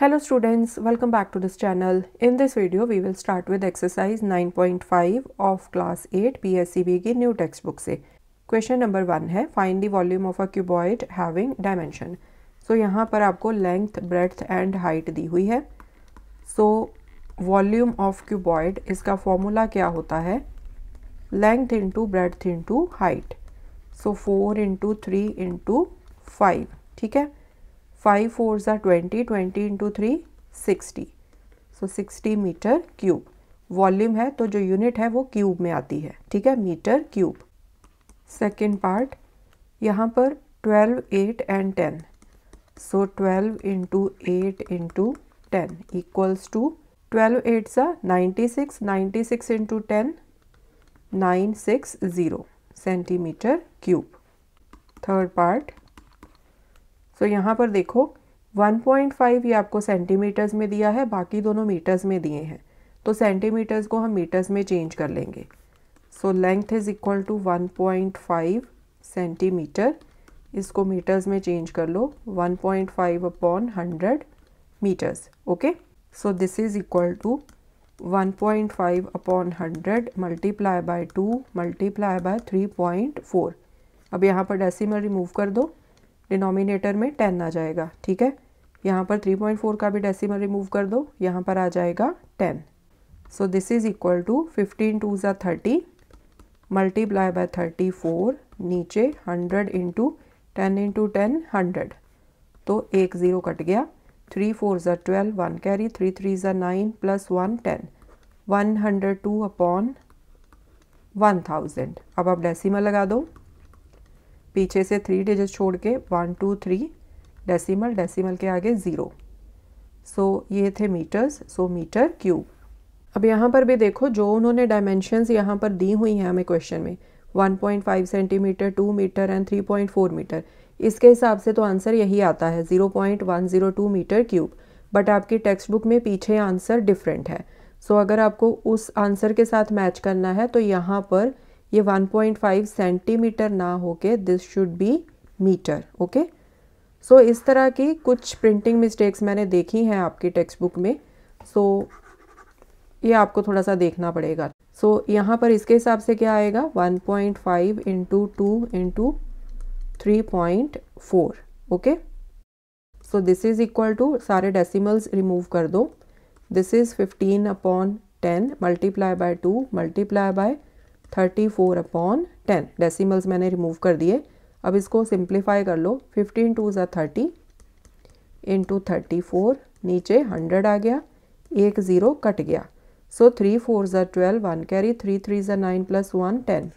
Hello students, welcome back to this channel. In this video, we will start with exercise 9.5 of class 8 PSCB की new textbook से. Question number one है find the volume of a cuboid having dimension. So यहाँ पर आपको length, breadth and height दी हुई है. So volume of cuboid इसका formula क्या होता है? Length into breadth into height. So 4 into 3 into 5. ठीक है? Five four are twenty twenty into three sixty so sixty metre cube volume है तो जो यूनिट है वो क्यूब में आती है ठीक है मीटर क्यूब सेकेंड पार्ट यहाँ पर twelve eight and ten so twelve into eight into ten equals to twelve eight सा ninety six ninety six into ten nine six zero centimetre cube third part so so, यहाँ पर देखो 1.5 ये आपको centimetres में दिया है बाकी दोनों मीटर्स में दिए हैं तो सेंटीमीटर्स को हम मीटर्स में चेंज कर लेंगे so length is equal to 1.5 centimetre इसको मीटर्स में चेंज कर लो 1.5 point five upon hundred metres okay so this is equal to 1.5 upon hundred multiply by two multiply by three अब यहाँ पर डेसिमल रिमूव कर दो डिनोमिनेटर में टेन आ जाएगा ठीक है यहाँ पर थ्री पॉइंट फोर का भी डेसिमल रिमूव कर दो यहाँ पर आ जाएगा ten so this is equal to fifteen two ज़ा thirty multiply by thirty four नीचे hundred into ten into ten hundred तो एक ज़ीरो कट गया थ्री फोर ज़ा twelve one carry three three ज़ा nine plus one ten one hundred two upon one thousand अब आप decimal लगा दो पीछे से थ्री डिजिट छोड़ के one two three decimal decimal के आगे ज़ीरो सो so, ये थे मीटर्स सो मीटर क्यूब अब यहाँ पर भी देखो जो उन्होंने डायमेंशंस यहाँ पर दी हुई हैं हमें क्वेश्चन में 1.5 सेंटीमीटर 2 मीटर एंड 3.4 मीटर इसके हिसाब से तो आंसर यही आता है 0.102 मीटर क्यूब बट आपकी टेक्स्ट बुक में पीछे आंसर डिफरेंट है सो so, अगर आपको उस आंसर के साथ मैच करना है तो यहाँ पर ये 1.5 सेंटीमीटर ना होके this should be metre okay so इस तरह की कुछ प्रिंटिंग मिस्टेक्स मैंने देखी हैं आपकी टेक्स्ट बुक में सो so, ये आपको थोड़ा सा देखना पड़ेगा सो so, यहाँ पर इसके हिसाब से क्या आएगा 1.5 point five into two into three point four okay so this is equal to सारे डेसिमल्स रिमूव कर दो this is fifteen upon ten multiply by two multiply by thirty four upon ten decimals मैंने remove कर दिए अब इसको simplify कर लो फिफ्टीन टू ज़ा थर्टी टू थर्टी फोर नीचे हंड्रेड आ गया एक ज़ीरो कट गया सो थ्री फोर ज़ा twelve one carry three three ज़ा nine plus one ten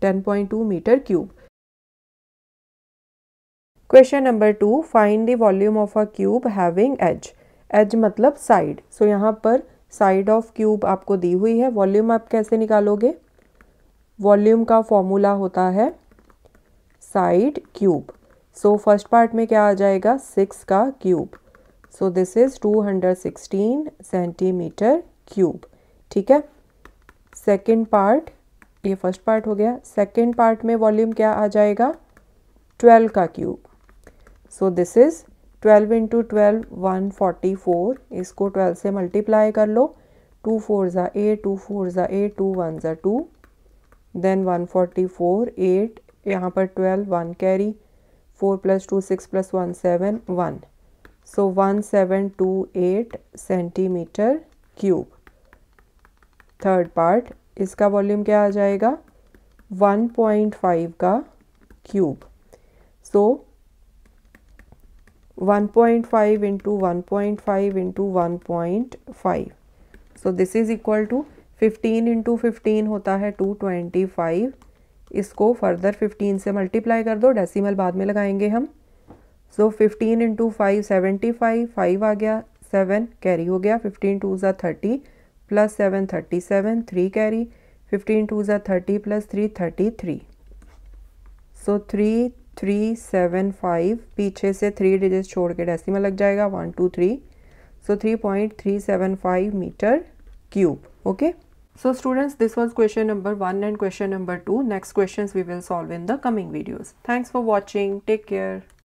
ten point two metre cube question number two find the volume of a cube having edge edge मतलब side so यहाँ पर side of cube आपको दी हुई है volume आप कैसे निकालोगे वॉल्यूम का फॉर्मूला होता है side cube so first part में क्या आ जाएगा सिक्स का cube so this is two hundred sixteen centimetre cube ठीक है सेकेंड पार्ट ये फर्स्ट पार्ट हो गया सेकेंड पार्ट में वॉल्यूम क्या आ जाएगा ट्वेल्व का cube so this is twelve into twelve one forty four इसको ट्वेल्व से मल्टीप्लाई कर लो टू फोर ज़ा ए टू फोर ज़ा ए टू वन ज़ा two then one forty four eight यहाँ पर twelve one carry four plus two six plus one seven one so one seven two eight centimetre cube third part इसका volume क्या आ जाएगा one point five का cube so so, 1.5 into 1.5 into 1.5 so this is equal to 15 into 15 होता है 225 इसको further 15 से multiply कर दो डेसिमल बाद में लगाएंगे हम so so, 15 into five seventy five five आ गया सेवन कैरी हो गया 15 टू ज़ा thirty plus seven thirty seven three carry 15 two ज़ा thirty plus three thirty three so three three seven five पीछे से थ्री डिजिट छोड़ के डेसिमल लग जाएगा one two three so three point three seven five metre cube okay so students this was question number one and question number two next question we will solve in the coming videos thanks for watching take care